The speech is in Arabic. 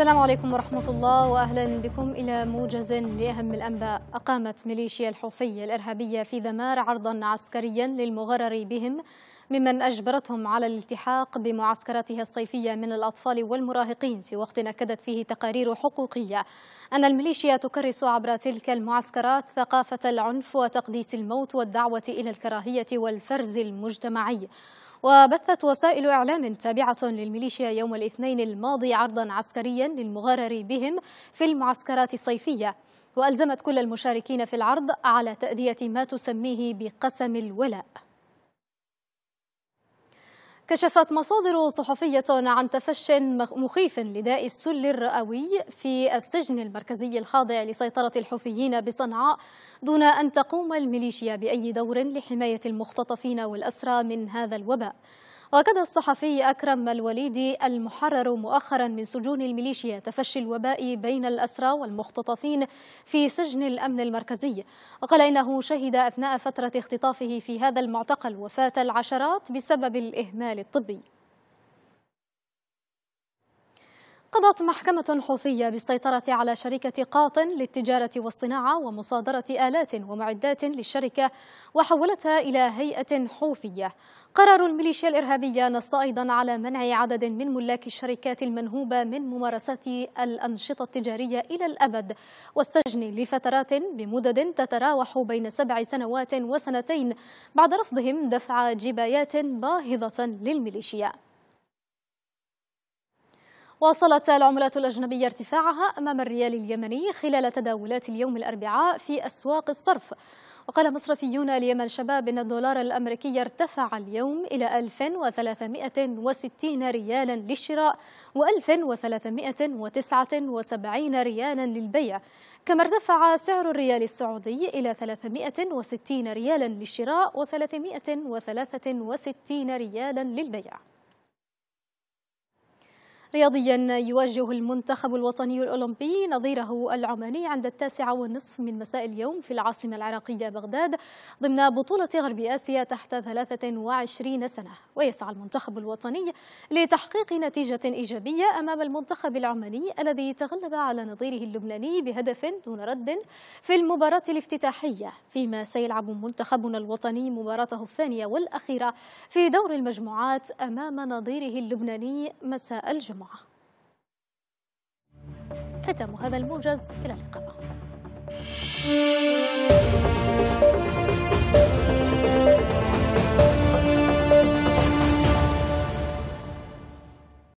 السلام عليكم ورحمة الله وأهلا بكم إلى موجز لأهم الأنباء أقامت ميليشيا الحوثية الإرهابية في ذمار عرضا عسكريا للمغرر بهم ممن أجبرتهم على الالتحاق بمعسكراتها الصيفية من الأطفال والمراهقين في وقت أكدت فيه تقارير حقوقية أن الميليشيا تكرس عبر تلك المعسكرات ثقافة العنف وتقديس الموت والدعوة إلى الكراهية والفرز المجتمعي وبثت وسائل إعلام تابعة للميليشيا يوم الاثنين الماضي عرضا عسكريا للمغرر بهم في المعسكرات الصيفية وألزمت كل المشاركين في العرض على تأدية ما تسميه بقسم الولاء كشفت مصادر صحفية عن تفش مخيف لداء السل الرئوي في السجن المركزي الخاضع لسيطرة الحوثيين بصنعاء دون أن تقوم الميليشيا بأي دور لحماية المختطفين والأسرى من هذا الوباء واكد الصحفي اكرم الوليدي المحرر مؤخرا من سجون الميليشيا تفشي الوباء بين الاسرى والمختطفين في سجن الامن المركزي وقال انه شهد اثناء فتره اختطافه في هذا المعتقل وفاه العشرات بسبب الاهمال الطبي قضت محكمة حوثية بالسيطرة على شركة قاط للتجارة والصناعة ومصادرة آلات ومعدات للشركة وحولتها إلى هيئة حوثية قرار الميليشيا الإرهابية نص أيضا على منع عدد من ملاك الشركات المنهوبة من ممارسة الأنشطة التجارية إلى الأبد والسجن لفترات بمدد تتراوح بين سبع سنوات وسنتين بعد رفضهم دفع جبايات باهظة للميليشيا واصلت العملات الأجنبية ارتفاعها أمام الريال اليمني خلال تداولات اليوم الأربعاء في أسواق الصرف وقال مصرفيون اليمن شباب أن الدولار الأمريكي ارتفع اليوم إلى 1360 ريالا للشراء و1379 ريالا للبيع كما ارتفع سعر الريال السعودي إلى 360 ريالا للشراء و363 ريالا للبيع رياضيا يواجه المنتخب الوطني الأولمبي نظيره العماني عند التاسعة والنصف من مساء اليوم في العاصمة العراقية بغداد ضمن بطولة غرب آسيا تحت 23 سنة ويسعى المنتخب الوطني لتحقيق نتيجة إيجابية أمام المنتخب العماني الذي تغلب على نظيره اللبناني بهدف دون رد في المباراة الافتتاحية فيما سيلعب منتخبنا الوطني مباراته الثانية والأخيرة في دور المجموعات أمام نظيره اللبناني مساء الجمعة الجمعة ختم هذا الموجز إلى اللقاء Thank you.